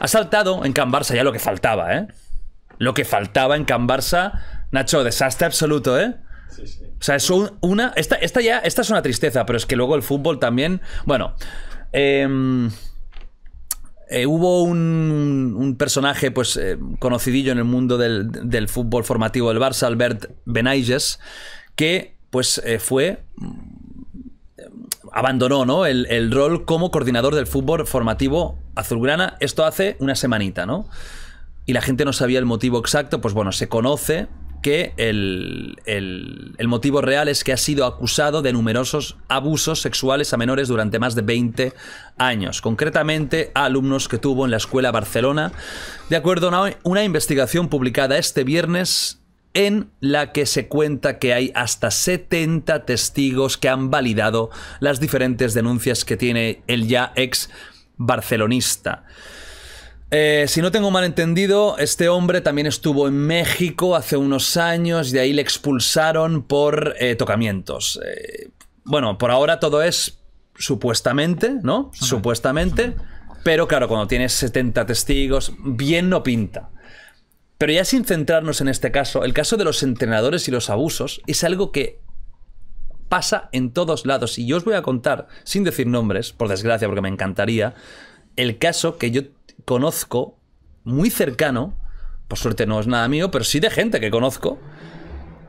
Ha saltado en Can Barça ya lo que faltaba, ¿eh? Lo que faltaba en Can Barça. Nacho, desastre absoluto, ¿eh? Sí, sí. O sea, es una. Esta, ya. Esta es una tristeza, pero es que luego el fútbol también. Bueno. Em, eh, hubo un, personaje pues eh, conocidillo en el mundo del, fútbol formativo del Barça, Albert Benaiges, que pues eh, fue abandonó ¿no? el, rol como coordinador del fútbol formativo azulgrana, esto hace una semanita, ¿no? Y la gente no sabía el motivo exacto, pues bueno, se conoce que el, motivo real es que ha sido acusado de numerosos abusos sexuales a menores durante más de 20 años, concretamente a alumnos que tuvo en la Escuela Barcelona, de acuerdo a una investigación publicada este viernes en la que se cuenta que hay hasta 70 testigos que han validado las diferentes denuncias que tiene el ya ex barcelonista. Eh, si no tengo mal entendido, este hombre también estuvo en México hace unos años y de ahí le expulsaron por eh, tocamientos. Eh, bueno, por ahora todo es supuestamente, ¿no? Supuestamente. Pero claro, cuando tienes 70 testigos, bien no pinta. Pero ya sin centrarnos en este caso, el caso de los entrenadores y los abusos es algo que pasa en todos lados. Y yo os voy a contar, sin decir nombres, por desgracia, porque me encantaría, el caso que yo conozco muy cercano, por suerte no es nada mío, pero sí de gente que conozco,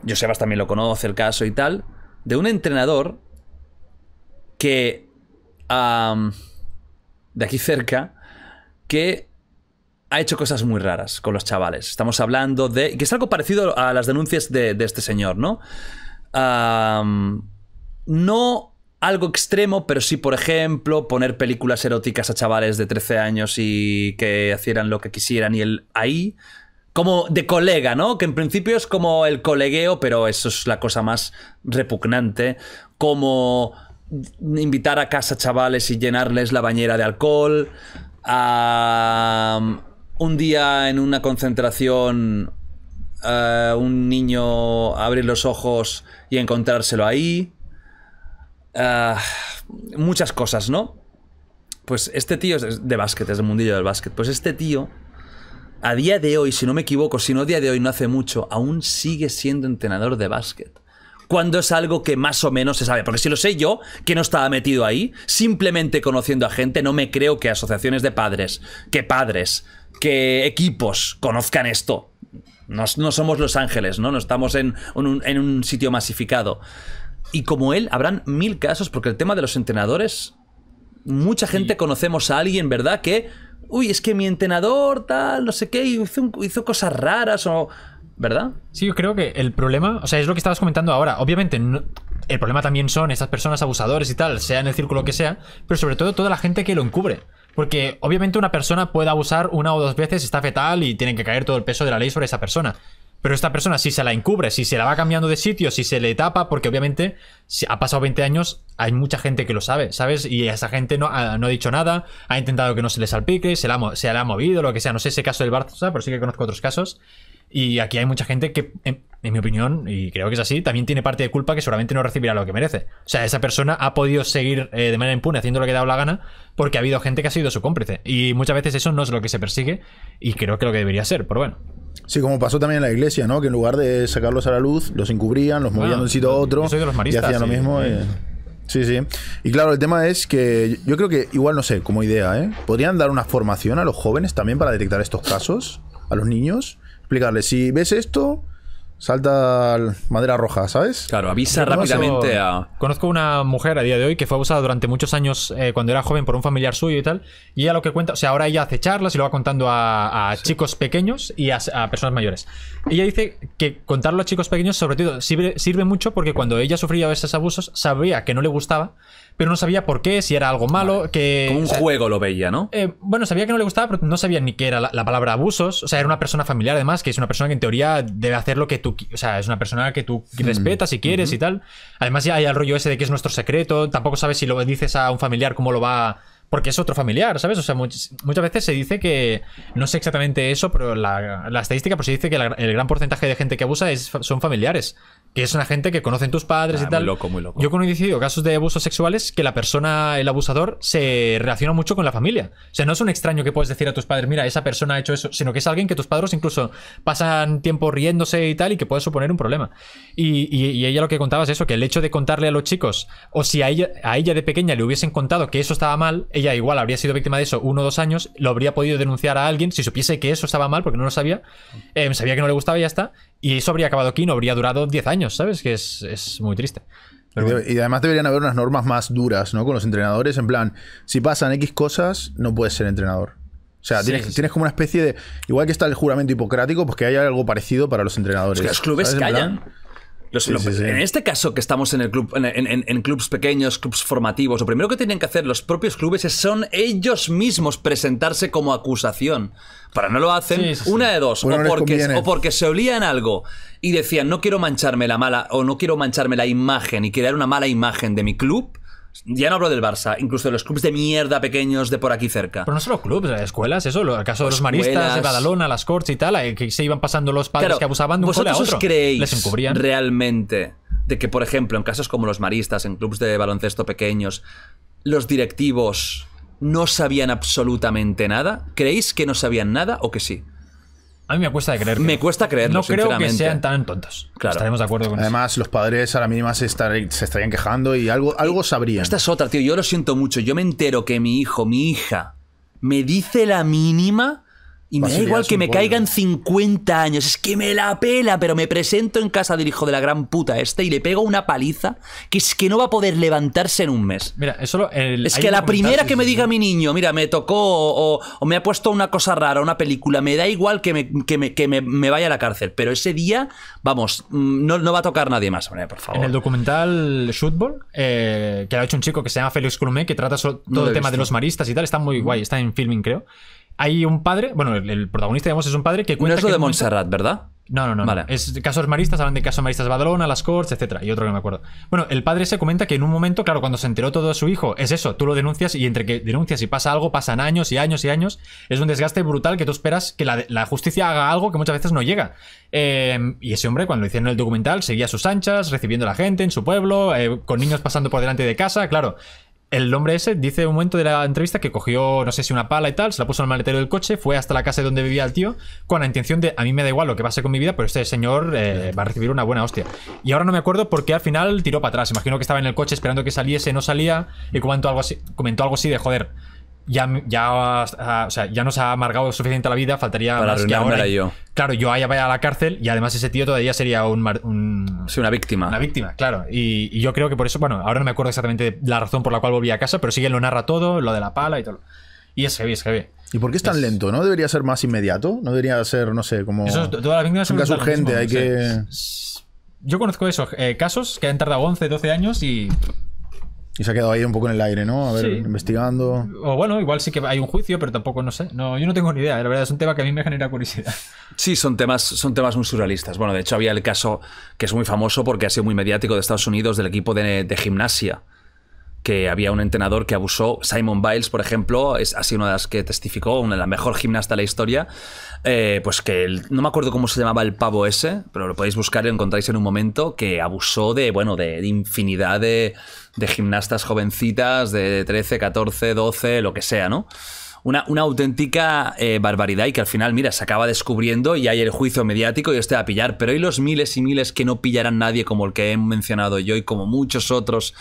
Yo Sebas también lo conoce el caso y tal, de un entrenador que, de aquí cerca, que ha hecho cosas muy raras con los chavales. Estamos hablando de. que es algo parecido a las denuncias de, este señor, ¿no? no algo extremo, pero sí, por ejemplo, poner películas eróticas a chavales de 13 años y que hicieran lo que quisieran y él ahí. Como de colega, ¿no? Que en principio es como el colegueo, pero eso es la cosa más repugnante. Como invitar a casa chavales y llenarles la bañera de alcohol. a un día en una concentración eh, un niño abrir los ojos y encontrárselo ahí. Eh, muchas cosas, ¿no? Pues este tío es de básquet, es del mundillo del básquet. Pues este tío, a día de hoy, si no me equivoco, si no a día de hoy, no hace mucho, aún sigue siendo entrenador de básquet. Cuando es algo que más o menos se sabe. Porque si lo sé yo, que no estaba metido ahí, simplemente conociendo a gente, no me creo que asociaciones de padres, que padres que equipos conozcan esto. No, somos Los Ángeles, ¿no? No estamos en, un, sitio masificado. Y como él, habrán mil casos, porque el tema de los entrenadores, mucha gente conocemos a alguien, ¿verdad? Que, uy, es que mi entrenador tal, no sé qué, hizo, cosas raras o... ¿Verdad? Sí, yo creo que el problema, o sea, es lo que estabas comentando ahora. Obviamente, el problema también son esas personas abusadores y tal, sea en el círculo que sea, pero sobre todo toda la gente que lo encubre. Porque obviamente una persona puede abusar una o dos veces, está fetal y tiene que caer todo el peso de la ley sobre esa persona. Pero esta persona, si se la encubre, si se la va cambiando de sitio, si se le tapa, porque obviamente ha pasado 20 años, hay mucha gente que lo sabe, ¿sabes? Y esa gente no ha, no ha dicho nada, ha intentado que no se le salpique, se la, se la ha movido, lo que sea. No sé ese caso del Barça, pero sí que conozco otros casos. Y aquí hay mucha gente que, en, mi opinión, y creo que es así, también tiene parte de culpa que seguramente no recibirá lo que merece. O sea, esa persona ha podido seguir eh, de manera impune haciendo lo que le ha dado la gana porque ha habido gente que ha sido su cómplice. Y muchas veces eso no es lo que se persigue y creo que lo que debería ser, pero bueno. Sí, como pasó también en la iglesia, ¿no? Que en lugar de sacarlos a la luz, los encubrían, los movían de un sitio a otro. y hacían lo mismo. Eh. Sí. Sí, Y claro, el tema es que yo creo que, igual no sé, como idea, ¿eh? ¿Podrían dar una formación a los jóvenes también para detectar estos casos? ¿A los niños? si ves esto, salta madera roja, ¿sabes? Claro, avisa rápidamente a... Conozco una mujer a día de hoy que fue abusada durante muchos años eh, cuando era joven por un familiar suyo y tal, y ella lo que cuenta, o sea, ahora ella hace charlas y lo va contando a, chicos pequeños y a, personas mayores. Ella dice que contarlo a chicos pequeños sobre todo sirve, sirve mucho porque cuando ella sufría esos abusos sabía que no le gustaba, pero no sabía por qué, si era algo malo. Que, Como un juego lo veía, ¿no? Eh, bueno, sabía que no le gustaba, pero no sabía ni qué era la, palabra abusos. O sea, era una persona familiar, además, que es una persona que en teoría debe hacer lo que tú. O sea, es una persona que tú mm. respetas y quieres y tal. Además, ya hay el rollo ese de que es nuestro secreto. Tampoco sabes si lo dices a un familiar cómo lo va porque es otro familiar, ¿sabes? O sea, muchas, veces se dice que, no sé exactamente eso, pero la, estadística, pues se dice que el gran porcentaje de gente que abusa es, son familiares, que es una gente que conocen tus padres ah, y tal. Muy loco, muy loco. Yo he conocido casos de abusos sexuales que la persona, el abusador, se relaciona mucho con la familia. O sea, no es un extraño que puedes decir a tus padres, mira, esa persona ha hecho eso, sino que es alguien que tus padres incluso pasan tiempo riéndose y tal y que puede suponer un problema. Y, ella lo que contaba es eso, que el hecho de contarle a los chicos, o si a ella, a ella de pequeña le hubiesen contado que eso estaba mal, igual habría sido víctima de eso uno o dos años, lo habría podido denunciar a alguien si supiese que eso estaba mal, porque no lo sabía, eh, sabía que no le gustaba y ya está, y eso habría acabado aquí, no habría durado 10 años, ¿sabes? Que es, muy triste. Y además deberían haber unas normas más duras, ¿no? Con los entrenadores, en plan, si pasan X cosas, no puedes ser entrenador. O sea, tienes, tienes como una especie de. Igual que está el juramento hipocrático, pues que haya algo parecido para los entrenadores. Es que los clubes callan. En este caso que estamos en el club, en, clubs pequeños, clubs formativos, lo primero que tienen que hacer los propios clubes es son ellos mismos presentarse como acusación. Para no lo hacen, una de dos, o, porque, o porque se olían algo y decían no quiero mancharme la mala o no quiero mancharme la imagen y crear una mala imagen de mi club ya no hablo del Barça, incluso de los clubes de mierda pequeños de por aquí cerca. Pero no solo clubes, eh, escuelas, eso, el caso de los maristas, de Badalona, las Corts y tal, eh, que se iban pasando los padres que abusaban de un ¿Vosotros creéis realmente de que, por ejemplo, en casos como los maristas, en clubes de baloncesto pequeños, los directivos no sabían absolutamente nada? ¿Creéis que no sabían nada o que sí? A mí me cuesta de creer. Me cuesta creerlo, No creo que sean tan tontos. Claro. Estaremos de acuerdo con Además, los padres a la mínima se, estarían quejando y algo, eh, algo sabrían. Esta es otra, tío. Yo lo siento mucho. Yo me entero que mi hijo, mi hija, me dice la mínima y me da igual que me caigan 50 años. Es que me la pela, pero me presento en casa del hijo de la gran puta este y le pego una paliza que es que no va a poder levantarse en un mes. Mira, eso es que la primera que me diga mi niño, mira, me tocó o, me ha puesto una cosa rara, una película, me da igual que me, que que me, vaya a la cárcel. Pero ese día, vamos, mm, no, no va a tocar nadie más, por favor. En el documental Shootball, eh, que lo ha hecho un chico que se llama Félix Colomé, que trata todo el tema de los maristas y tal, está muy guay, está en filming, creo hay un padre, bueno, el, protagonista, digamos, es un padre que cuenta. No es lo de Montserrat, ¿verdad? No, no, no. Es casos maristas, hablan de casos maristas de Badalona, las Corts, etcétera, y otro que no me acuerdo. Bueno, el padre se comenta que en un momento, claro, cuando se enteró todo de su hijo, es eso, tú lo denuncias y entre que denuncias y pasa algo, pasan años y años y años. Es un desgaste brutal que tú esperas que la, justicia haga algo que muchas veces no llega. Em, y ese hombre, cuando lo hicieron el documental, seguía a sus anchas, recibiendo a la gente en su pueblo, eh, con niños pasando por delante de casa, claro el hombre ese dice en un momento de la entrevista que cogió, no sé si una pala y tal, se la puso en el maletero del coche, fue hasta la casa donde vivía el tío, con la intención de, a mí me da igual lo que pase con mi vida, pero este señor eh, va a recibir una buena hostia. Y ahora no me acuerdo por qué al final tiró para atrás. Imagino que estaba en el coche esperando que saliese, no salía, y comentó algo así, comentó algo así de, joder, ya, ya, ah, o sea, nos ha amargado suficiente la vida, faltaría Para ahora. yo. Claro, yo haya vaya a la cárcel y además ese tío todavía sería un. una víctima. Una víctima, claro. Y, yo creo que por eso, bueno, ahora no me acuerdo exactamente la razón por la cual volví a casa, pero sí que lo narra todo, lo de la pala y todo. Y es que es ¿Y por qué es tan lento? ¿No debería ser más inmediato? ¿No debería ser, no sé, como. Eso, es urgente, hay que. Yo conozco eso, eh, casos que han tardado 11, 12 años y y se ha quedado ahí un poco en el aire, ¿no? A ver, investigando. O bueno, igual sí que hay un juicio, pero tampoco no sé. No, yo no tengo ni idea. La verdad es un tema que a mí me genera curiosidad. Sí, son temas, son temas muy surrealistas. Bueno, de hecho había el caso que es muy famoso porque ha sido muy mediático de Estados Unidos del equipo de gimnasia que había un entrenador que abusó. Simon Biles, por ejemplo, es, ha sido una de las que testificó, una de las mejor gimnasta de la historia. Eh, pues que no me acuerdo cómo se llamaba el pavo ese, pero lo podéis buscar y lo encontráis en un momento, que abusó de, bueno, de, infinidad de, de, gimnastas jovencitas de 13, 14, 12, lo que sea, ¿no? Una, una auténtica eh, barbaridad y que al final, mira, se acaba descubriendo y hay el juicio mediático y este va a pillar, pero hay los miles y miles que no pillarán nadie como el que he mencionado yo y como muchos otros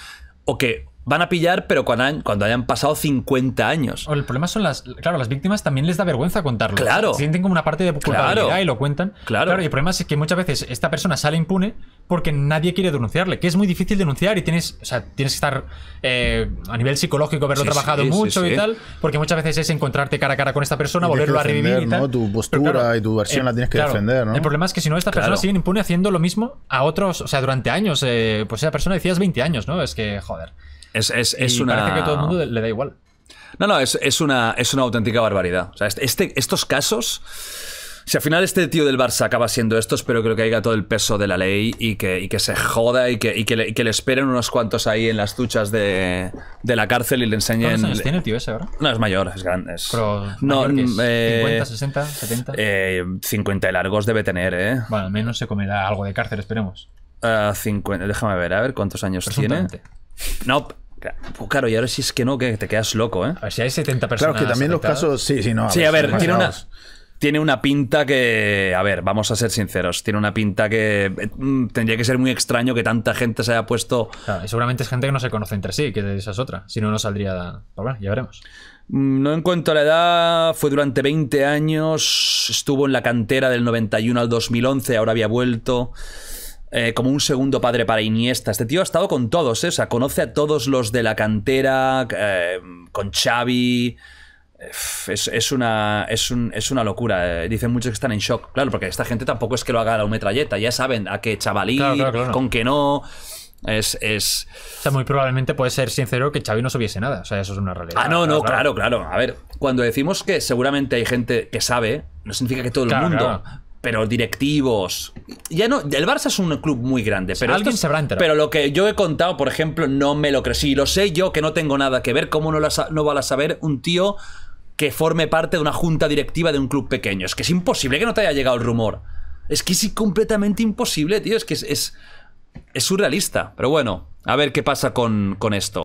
o que van a pillar, pero cuando, cuando hayan pasado 50 años. el problema son las. Claro, las víctimas también les da vergüenza contarlo. Claro. Sienten como una parte de culpabilidad y lo cuentan. Claro. Y el problema es que muchas veces esta persona sale impune porque nadie quiere denunciarle, que es muy difícil denunciar y tienes, o sea, tienes que estar eh, a nivel psicológico, haberlo trabajado mucho y tal, porque muchas veces es encontrarte cara a cara con esta persona, volverlo a revivir. Y Tu postura y tu versión eh, la tienes que defender, El problema es que si no, esta persona sigue impune haciendo lo mismo a otros, o sea, durante años, eh, pues esa persona decías 20 años, ¿no? Es que, joder. Es, es, una... Parece que todo el mundo le da igual. No, no, es, es una, es una auténtica barbaridad. O sea, este, este, estos casos. Si al final este tío del Barça acaba siendo esto, espero que lo caiga todo el peso de la ley y que, y que se joda y que, y, que le, esperen unos cuantos ahí en las duchas de, de la cárcel y le enseñen. tiene el tío ese ahora? No, es mayor, es grande. no, 50, 60, 70. Eh, 50 eh, largos debe tener, ¿eh? Bueno, al menos se comerá algo de cárcel, esperemos. 50, ah, déjame ver, a ver cuántos años tiene. No, pues claro, y ahora si es que no, que te quedas loco, ¿eh? A ver, si hay 70 personas. Claro, que también los casos. Sí, sí, no. A sí, ver, a ver, tiene una, pinta que. A ver, vamos a ser sinceros. Tiene una pinta que. Mm, tendría que ser muy extraño que tanta gente se haya puesto. Claro, y seguramente es gente que no se conoce entre sí, que esa es otra. Si no, no saldría. Pues ya veremos. Mm, no en cuanto a la edad, fue durante 20 años, estuvo en la cantera del 91 al 2011, ahora había vuelto. Eh, como un segundo padre para Iniesta. Este tío ha estado con todos, ¿eh? o sea, conoce a todos los de la cantera, eh, con Xavi. Es, una, es, una, locura. Eh, dicen muchos que están en shock. Claro, porque esta gente tampoco es que lo haga a la metralleta. Ya saben a qué chavalí, con qué no. Es, es... O sea, muy probablemente puede ser sincero que Xavi no supiese nada. O sea, eso es una realidad. Ah, no, no, claro, claro. A ver, cuando decimos que seguramente hay gente que sabe, no significa que todo el mundo pero directivos. Ya no, el Barça es un club muy grande, pero alguien se habrá enterado. Pero lo que yo he contado, por ejemplo, no me lo creo. lo sé yo que no tengo nada que ver, cómo no, va a saber un tío que forme parte de una junta directiva de un club pequeño. Es que es imposible que no te haya llegado el rumor. Es que es completamente imposible, tío. Es que es, es, es surrealista. Pero bueno, a ver qué pasa con, con esto.